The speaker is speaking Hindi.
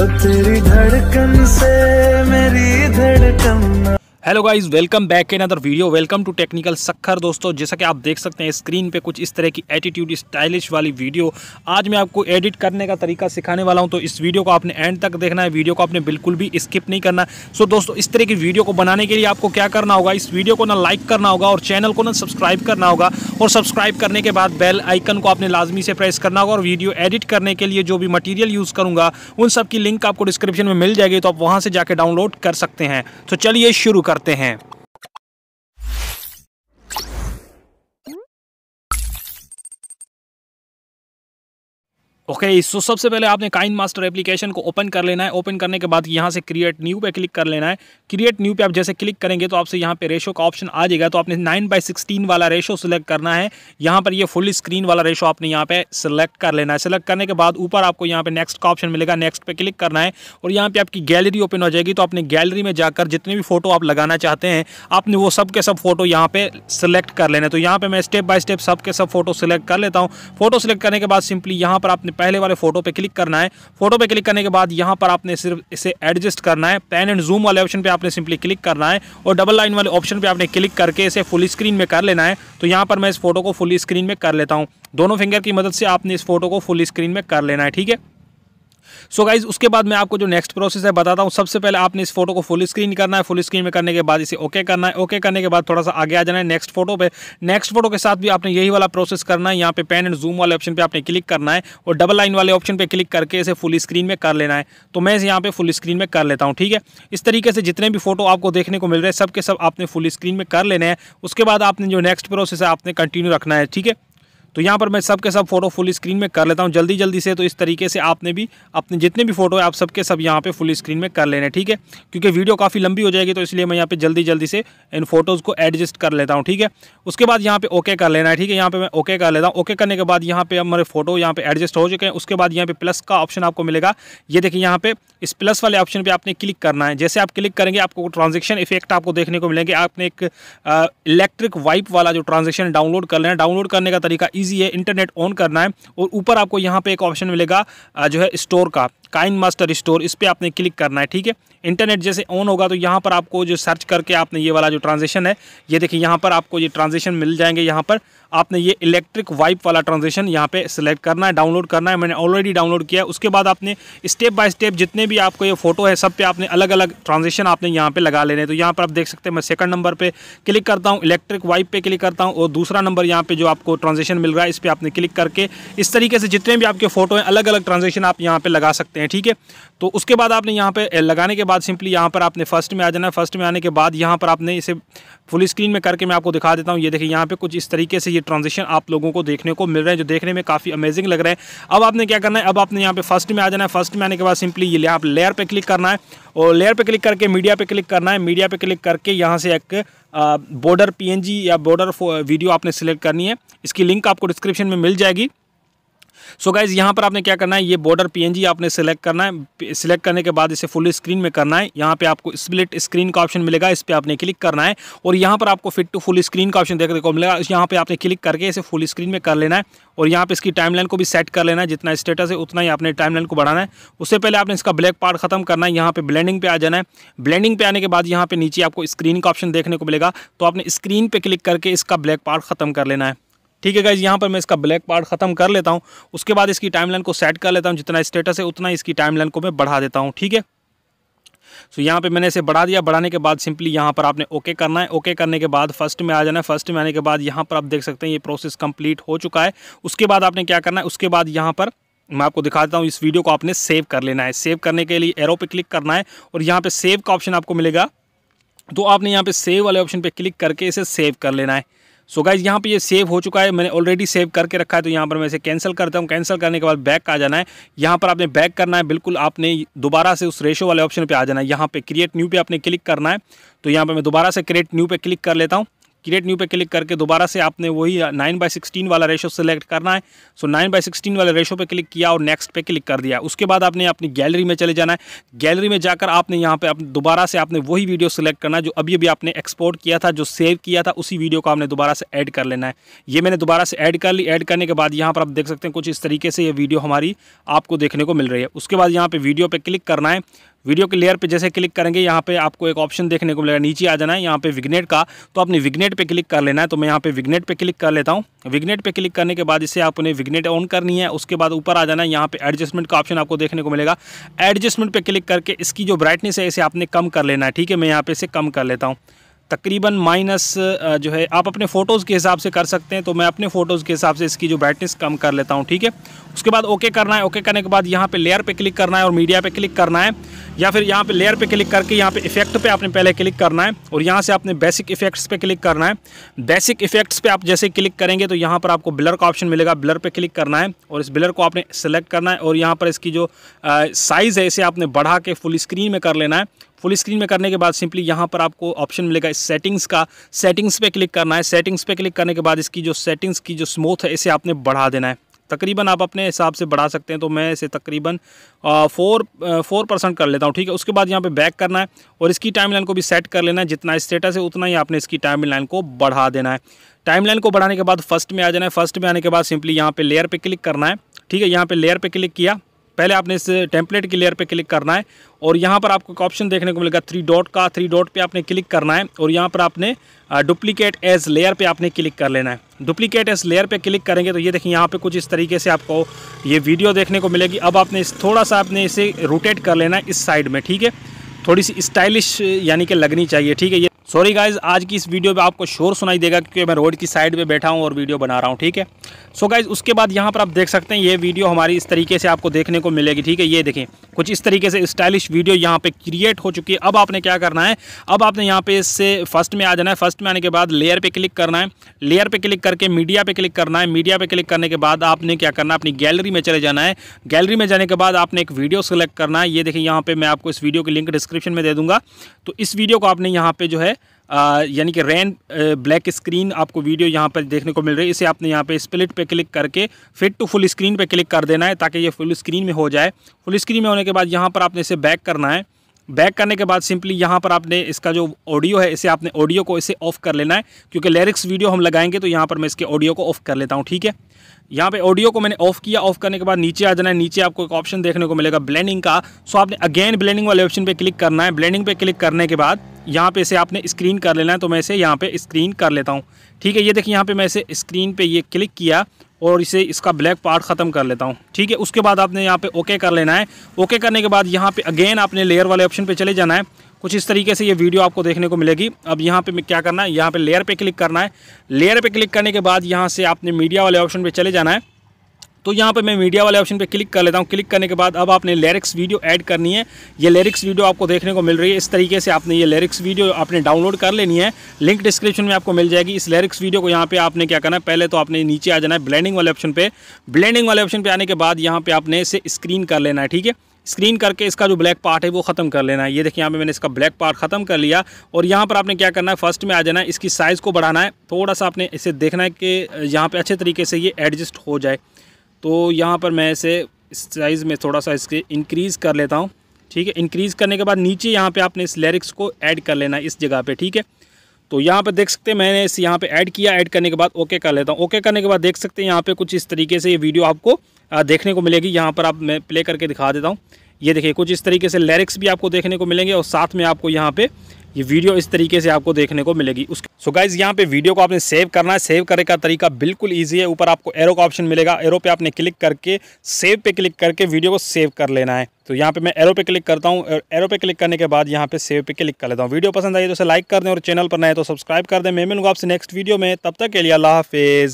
तेरी धड़कन से मेरी धड़कन hello guys welcome back in other video welcome to technical Sakhar दोस्तों जैसा कि आप देख सकते हैं स्क्रीन पे कुछ इस तरह की एटीट्यूड स्टाइलिश वाली वीडियो आज मैं आपको एडिट करने का तरीका सिखाने वाला हूं तो इस वीडियो को आपने एंड तक देखना है वीडियो को आपने बिल्कुल भी स्किप नहीं करना सो दोस्तों इस तरह की वीडियो को बनाने के लिए आपको क्या करना होगा इस वीडियो को ना लाइक करना होगा और चैनल को ना सब्सक्राइब करना होगा और सब्सक्राइब करने के बाद बेल आइकन को आपने लाजमी से प्रेस करना होगा और वीडियो एडिट करने के लिए जो भी मटीरियल यूज़ करूँगा उन सब की लिंक आपको डिस्क्रिप्शन में मिल जाएगी तो आप वहाँ से जाकर डाउनलोड कर सकते हैं तो चलिए शुरू करते हैं ओके okay, सो so सबसे पहले आपने काइन मास्टर एप्लीकेशन को ओपन कर लेना है ओपन करने के बाद यहाँ से क्रिएट न्यू पे क्लिक कर लेना है क्रिएट न्यू पे आप जैसे क्लिक करेंगे तो आपसे यहाँ पे रेशो का ऑप्शन आ जाएगा तो आपने नाइन बाई सिक्सटीन वाला रेशो सिलेक्ट करना है यहाँ पर ये फुल स्क्रीन वाला रेशो आपने यहाँ पे सिलेक्ट कर लेना है सिलेक्ट करने के बाद ऊपर आपको यहाँ पे नेक्स्ट का ऑप्शन मिलेगा नेक्स्ट पर क्लिक करना है और यहाँ पर आपकी गैलरी ओपन हो जाएगी तो आपने गैलरी में जाकर जितने भी फोटो आप लगाना चाहते हैं आपने वो सब के सब फोटो यहाँ पर सिलेक्ट कर लेना है तो यहाँ पर मैं स्टेप बाय स्टेप सब के सब फोटो सिलेक्ट कर लेता हूँ फोटो सिलेक्ट करने के बाद सिंपली यहाँ पर आपने आपने पहले वाले फोटो पे क्लिक करना है फोटो पे क्लिक करने के बाद यहाँ पर आपने सिर्फ इसे एडजस्ट करना है पैन एंड जूम वाले ऑप्शन पे आपने सिंपली क्लिक करना है और डबल लाइन वाले ऑप्शन पे आपने क्लिक करके इसे फुल स्क्रीन में कर लेना है तो यहाँ पर मैं इस फोटो को फुल स्क्रीन में कर लेता हूँ दोनों फिंगर की मदद से आपने इस फोटो को फुल स्क्रीन में कर लेना है ठीक है सो so गाइज उसके बाद मैं आपको जो नेक्स्ट प्रोसेस है बताता हूँ सबसे पहले आपने इस फोटो को फुल स्क्रीन करना है फुल स्क्रीन में करने के बाद इसे ओके करना है ओके करने के बाद थोड़ा सा आगे आ जाना है नेक्स्ट फोटो पे नेक्स्ट फोटो के साथ भी आपने यही वाला प्रोसेस करना है यहाँ पे पेन एंड जूम वाले ऑप्शन पर आपने क्लिक करना है और डबल लाइन वाले ऑप्शन पर क्लिक करके इसे फुल स्क्रीन में कर लेना है तो मैं इसे यहाँ पे फुल स्क्रीन में कर लेता हूँ ठीक है इस तरीके से जितने भी फोटो आपको देखने को मिल रहे हैं सब सब आपने फुल स्क्रीन में कर लेने हैं उसके बाद आपने जो नेक्स्ट प्रोसेस है आपने कंटिन्यू रखना है ठीक है तो यहाँ पर मैं सबके सब फोटो फुल स्क्रीन में कर लेता हूँ जल्दी जल्दी से तो इस तरीके से आपने भी अपने जितने भी फोटो है आप सबके सब यहाँ पे फुल स्क्रीन में कर लेना ठीक है क्योंकि वीडियो काफ़ी लंबी हो जाएगी तो इसलिए मैं यहाँ पे जल्दी जल्दी से इन फोटोज़ को एडजस्ट कर लेता हूँ ठीक है उसके बाद यहाँ पे ओके कर लेना है ठीक है यहाँ पे मैं ओके कर लेता हूँ ओके करने के बाद यहाँ पे हमारे फोटो यहाँ पर एडजस्ट हो चुके हैं उसके बाद यहाँ पे प्लस का ऑप्शन आपको मिलेगा ये देखिए यहाँ पे इस प्लस वाले ऑप्शन पर आपने क्लिक करना है जैसे आप क्लिक करेंगे आपको ट्रांजेक्शन इफेक्ट आपको देखने को मिलेंगे आपने एक इलेक्ट्रिक वाइप वाला जो ट्रांजेक्शन डाउनलोड कर लेना डाउनलोड करने का तरीका ईजी है इंटरनेट ऑन करना है और ऊपर आपको यहाँ पे एक ऑप्शन मिलेगा जो है स्टोर का काइन मास्टर स्टोर इस पर आपने क्लिक करना है ठीक है इंटरनेट जैसे ऑन होगा तो यहाँ पर आपको जो सर्च करके आपने ये वाला जो ट्रांजेक्शन है ये देखिए यहाँ पर आपको ये ट्रांजेक्शन मिल जाएंगे यहाँ पर आपने ये इलेक्ट्रिक वाइप वाला ट्रांजेक्शन यहाँ पे सिलेक्ट करना है डाउनलोड करना है मैंने ऑलरेडी डाउनलोड किया उसके बाद आपने स्टेप बाय स्टेप जितने भी आपको ये फोटो है सब पे आपने अलग अलग ट्रांजेक्शन आपने यहाँ पे लगा लेने तो यहाँ पर आप देख सकते हैं मैं सेकंड नंबर पे क्लिक करता हूँ इलेक्ट्रिक वाइप पर क्लिक करता हूँ और दूसरा नंबर यहाँ पर जो आपको ट्रांजेक्शन मिल रहा है इस पर आपने क्लिक करके इस तरीके से जितने भी आपके फोटो हैं अलग अलग ट्रांजेक्शन आप यहाँ पर लगा सकते हैं हैं ठीक है तो उसके बाद आपने यहाँ पे लगाने के बाद सिंपली यहाँ पर आपने फर्स्ट में आ जाना है फर्स्ट में आने के बाद यहाँ पर आपने इसे फुल स्क्रीन में करके मैं आपको दिखा देता हूँ ये देखिए यहाँ पे कुछ इस तरीके से ये ट्रांजेक्शन आप लोगों को देखने को मिल रहे हैं जो देखने में काफ़ी अमेजिंग लग रहे हैं अब आपने क्या करना है अब आपने यहाँ पे फर्स्ट में आ जाना है फर्स्ट में आने के बाद सिंपली ये आप लेयर पर क्लिक करना है और लेयर पर क्लिक करके मीडिया पर क्लिक करना है मीडिया पर क्लिक करके यहाँ से एक बॉर्डर पीएनजी या बॉर्डर वीडियो आपने सिलेक्ट करनी है इसकी लिंक आपको डिस्क्रिप्शन में मिल जाएगी सो so गाइज़ यहाँ पर आपने क्या करना है ये बॉर्डर पीएनजी आपने सेलेक्ट करना है सिलेक्ट करने के बाद इसे फुल स्क्रीन में करना है यहाँ पे आपको स्प्लिट स्क्रीन का ऑप्शन मिलेगा इस पर आपने क्लिक करना है और यहाँ पर आपको फिट टू फुल स्क्रीन का ऑप्शन देखने को मिलेगा यहाँ पर आपने क्लिक करके इसे फुल स्क्रीन में कर लेना है और यहाँ पर इसकी टाइमलाइन को भी सेट कर लेना है जितना स्टेटस है उतना ही आपने टाइमलाइन को बढ़ाना है उससे पहले आपने इसका ब्लैक पार्ट खत्म करना है यहाँ पर ब्लैंडिंग पे आ जाना है ब्लैंडिंग पे आने के बाद यहाँ पे नीचे आपको स्क्रीन का ऑप्शन देखने को मिलेगा तो आपने स्क्रीन पे क्लिक करके इसका ब्लैक पार्ट खत्म कर लेना है ठीक है गाइज यहाँ पर मैं इसका ब्लैक पार्ट खत्म कर लेता हूँ उसके बाद इसकी टाइमलाइन को सेट कर लेता हूँ जितना स्टेटस है उतना इसकी टाइमलाइन को मैं बढ़ा देता हूँ ठीक है सो so, यहाँ पे मैंने इसे बढ़ा दिया बढ़ाने के बाद सिंपली यहाँ पर आपने ओके करना है ओके करने के बाद फर्स्ट में आ जाना है फर्स्ट में आने के बाद यहाँ पर आप देख सकते हैं ये प्रोसेस कंप्लीट हो चुका है उसके बाद आपने क्या करना है उसके बाद यहाँ पर मैं आपको दिखा देता हूँ इस वीडियो को आपने सेव कर लेना है सेव करने के लिए एरो पर क्लिक करना है और यहाँ पे सेव का ऑप्शन आपको मिलेगा तो आपने यहाँ पे सेव वाले ऑप्शन पर क्लिक करके इसे सेव कर लेना है सो so गाइज यहाँ पे ये सेव हो चुका है मैंने ऑलरेडी सेव करके रखा है तो यहाँ पर मैं इसे कैंसिल करता हूँ कैंसिल करने के बाद बैक आ जाना है यहाँ पर आपने बैक करना है बिल्कुल आपने दोबारा से उस रेशो वाले ऑप्शन पर आ जाना है यहाँ पर क्रिएट न्यू पे आपने क्लिक करना है तो यहाँ पर मैं दोबारा से क्रिएट न्यू पे क्लिक कर लेता हूँ क्रिएट न्यू पे क्लिक करके दोबारा से आपने वही नाइन बाई सिक्सटीन वाला रेशो सेलेक्ट करना है सो नाइन बाई सिक्सटीन वाले रेशो पे क्लिक किया और नेक्स्ट पे क्लिक कर दिया उसके बाद आपने अपनी गैलरी में चले जाना है गैलरी में जाकर आपने यहाँ पे अपने दोबारा से आपने वही वीडियो सेलेक्ट करना है जो अभी अभी आपने एक्सपोर्ट किया था जो सेव किया था उसी वीडियो को आपने दोबारा से ऐड कर लेना है ये मैंने दोबारा से ऐड कर ली एड करने के बाद यहाँ पर आप देख सकते हैं कुछ इस तरीके से ये वीडियो हमारी आपको देखने को मिल रही है उसके बाद यहाँ पर वीडियो पर क्लिक करना है वीडियो के लेयर पे जैसे क्लिक करेंगे यहाँ पे आपको एक ऑप्शन देखने को मिलेगा नीचे आ जाना है यहाँ पे विग्नेट का तो आपने विग्नेट पे क्लिक कर लेना है तो मैं यहाँ पे विग्नेट पे क्लिक कर लेता हूँ विग्नेट पे क्लिक करने के बाद इसे आपने विग्नेट ऑन करनी है उसके बाद ऊपर आ जाना है यहाँ पे एडजस्टमेंट का ऑप्शन आपको देखने को मिलेगा एडजस्टमेंट पर क्लिक करके इसकी जो ब्राइटनेस है इसे आपने कम कर लेना है ठीक है मैं यहाँ पे इसे कम कर लेता हूँ तकरीबन माइनस जो है आप अपने फ़ोटोज़ के हिसाब से कर सकते हैं तो मैं अपने फ़ोटोज़ के हिसाब से इसकी जो ब्राइटनेस कम कर लेता हूँ ठीक है उसके बाद ओके करना है ओके करने के बाद यहाँ पे लेयर पे क्लिक करना है और मीडिया पे क्लिक करना है या फिर यहाँ पे लेयर पे क्लिक करके यहाँ पे इफेक्ट पे आपने पहले क्लिक करना है और यहाँ से आपने बेसिक इफेक्ट्स पे क्लिक करना है बेसिक इफेक्ट्स पे आप जैसे क्लिक करेंगे तो यहाँ पर आपको ब्लर का ऑप्शन मिलेगा ब्लर पे क्लिक करना है और इस ब्लर को आपने सेलेक्ट करना है और यहाँ पर इसकी जो साइज़ है इसे आपने बढ़ा के फुल स्क्रीन में कर लेना है फुल स्क्रीन में करने के बाद सिंपली यहाँ पर आपको ऑप्शन मिलेगा इस सेटिंग्स का सेटिंग्स पे क्लिक करना है सेटिंग्स पे क्लिक करने के बाद इसकी जो सेटिंग्स की जो स्मूथ है इसे आपने बढ़ा देना है तकरीबन आप अपने हिसाब से बढ़ा सकते हैं तो मैं इसे तकरीबन फोर फोर परसेंट कर लेता हूँ ठीक है उसके बाद यहाँ पे बैक करना है और इसकी टाइमलाइन को भी सेट कर लेना है जितना स्टेटस है उतना ही आपने इसकी टाइमलाइन को बढ़ा देना है टाइमलाइन को बढ़ाने के बाद फर्स्ट में आ जाना है फर्स्ट में आने के बाद सिंपली यहाँ पर लेयर पर क्लिक करना है ठीक है यहाँ पर लेयर पर क्लिक किया पहले आपने इस टेम्पलेट के लेयर पे क्लिक करना है और यहाँ पर आपको एक ऑप्शन देखने को मिलेगा थ्री डॉट का थ्री डॉट पे आपने क्लिक करना है और यहाँ पर आपने डुप्लीकेट एज लेयर पे आपने क्लिक कर लेना है डुप्लीकेट एज लेयर पे क्लिक करेंगे तो ये देखिए यहाँ पे कुछ इस तरीके से आपको ये वीडियो देखने को मिलेगी अब आपने इस थोड़ा सा आपने इसे रोटेट कर लेना है इस साइड में ठीक है थोड़ी सी स्टाइलिश यानी कि लगनी चाहिए ठीक है सॉरी गाइज आज की इस वीडियो में आपको शोर सुनाई देगा क्योंकि मैं रोड की साइड पे बैठा हूँ और वीडियो बना रहा हूँ ठीक है सो गाइज उसके बाद यहाँ पर आप देख सकते हैं ये वीडियो हमारी इस तरीके से आपको देखने को मिलेगी ठीक है ये देखें कुछ इस तरीके से स्टाइलिश वीडियो यहाँ पे क्रिएट हो चुकी है अब आपने क्या करना है अब आपने यहाँ पे इससे फर्स्ट में आ जाना है फर्स्ट में आने के बाद लेयर पर क्लिक करना है लेयर पर क्लिक करके मीडिया पर क्लिक करना है मीडिया पर क्लिक करने के बाद आपने क्या करना है अपनी गैलरी में चले जाना है गैलरी में जाने के बाद आपने एक वीडियो सेलेक्ट करना है ये देखिए यहाँ पर मैं आपको इस वीडियो की लिंक डिस्क्रिप्शन में दे दूँगा तो इस वीडियो को आपने यहाँ पर जो है यानी कि रैन ब्लैक स्क्रीन आपको वीडियो यहाँ पर देखने को मिल रही है इसे आपने यहाँ पर स्प्लिट पर क्लिक करके फिट टू फुल स्क्रीन पर क्लिक कर देना है ताकि ये फुल स्क्रीन में हो जाए फुल स्क्रीन में होने के बाद यहाँ पर आपने इसे बैक करना है बैक करने के बाद सिंपली यहाँ पर आपने इसका जो ऑडियो है इसे आपने ऑडियो को इसे ऑफ कर लेना है क्योंकि लिरिक्स वीडियो हम लगाएंगे तो यहाँ पर मैं इसके ऑडियो को ऑफ कर लेता हूँ ठीक है यहाँ पे ऑडियो को मैंने ऑफ किया ऑफ करने के बाद नीचे आ जाना है नीचे आपको एक ऑप्शन देखने को मिलेगा ब्लैंडिंग का सो आपने अगेन ब्लैंडिंग वाले ऑप्शन पर क्लिक करना है ब्लैंडिंग पर क्लिक करने के बाद यहाँ पे इसे आपने स्क्रीन कर लेना है तो मैं इसे यहाँ पे स्क्रीन कर लेता हूँ ठीक है ये देखिए यहाँ पे मैं इसे स्क्रीन पे ये क्लिक किया और इसे इसका ब्लैक पार्ट ख़त्म कर लेता हूँ ठीक है उसके बाद आपने यहाँ पे ओके कर लेना है ओके करने के बाद यहाँ पे अगेन आपने लेयर वाले ऑप्शन पे चले जाना है कुछ इस तरीके से ये वीडियो आपको देखने को मिलेगी अब यहाँ पे क्या करना है यहाँ पे लेयर पे क्लिक करना है लेयर पे क्लिक करने के बाद यहाँ से आपने मीडिया वाले ऑप्शन पर चले जाना है तो यहाँ पे मैं मीडिया वाले ऑप्शन पे क्लिक कर लेता हूँ क्लिक करने के बाद अब आपने लिरिक्स वीडियो ऐड करनी है ये लिरिक्स वीडियो आपको देखने को मिल रही है इस तरीके से आपने ये लिरिक्स वीडियो आपने डाउनलोड कर लेनी है लिंक डिस्क्रिप्शन में आपको मिल जाएगी इस लिरिक्स वीडियो को यहाँ पे आपने क्या करना है पहले तो आपने नीचे आ जाना है ब्लैंडिंग वाले ऑप्शन पर ब्लैंडिंग वाले ऑप्शन पर आने के बाद यहाँ पर आपने इसे स्क्रीन कर लेना है ठीक है स्क्रीन करके इसका जो ब्लैक पार्ट है वो ख़त्म कर लेना है ये देखिए यहाँ पे मैंने इसका ब्लैक पार्ट ख़त्म कर लिया और यहाँ पर आपने क्या करना है फर्स्ट में आ जाना है इसकी साइज़ को बढ़ाना है थोड़ा सा आपने इसे देखना है कि यहाँ पे अच्छे तरीके से ये एडजस्ट हो जाए तो यहाँ पर मैं इसे साइज़ में थोड़ा सा इसके इंक्रीज़ कर लेता हूँ ठीक है इंक्रीज़ करने के बाद नीचे यहाँ पे आपने इस लिरिक्स को ऐड कर लेना है इस जगह पे ठीक है तो यहाँ पे देख सकते हैं मैंने इस यहाँ पे ऐड किया ऐड करने के बाद ओके कर लेता हूँ ओके करने के बाद देख सकते हैं यहाँ पे कुछ इस तरीके से ये वीडियो आपको देखने को मिलेगी यहाँ पर आप मैं प्ले करके दिखा देता हूँ ये देखिए कुछ इस तरीके से लेरिक्स भी आपको देखने को मिलेंगे और साथ में आपको यहाँ पर ये वीडियो इस तरीके से आपको देखने को मिलेगी उस सो गाइज यहाँ पे वीडियो को आपने सेव करना है सेव करने का तरीका बिल्कुल ईजी है ऊपर आपको एरो का ऑप्शन मिलेगा एरो पे आपने क्लिक करके सेव पे क्लिक करके वीडियो को सेव कर लेना है तो यहाँ पे मैं एरो पे क्लिक करता हूँ एरो पे क्लिक करने के बाद यहाँ पे सेव पे क्लिक कर लेता हूँ वीडियो पसंद आई तो उसे लाइक कर दें और चैनल पर नए तो सब्सक्राइब कर दें मैं मिलूंगा आपसे नेक्स्ट वीडियो में तब तक के लिए अल्लाह हाफेज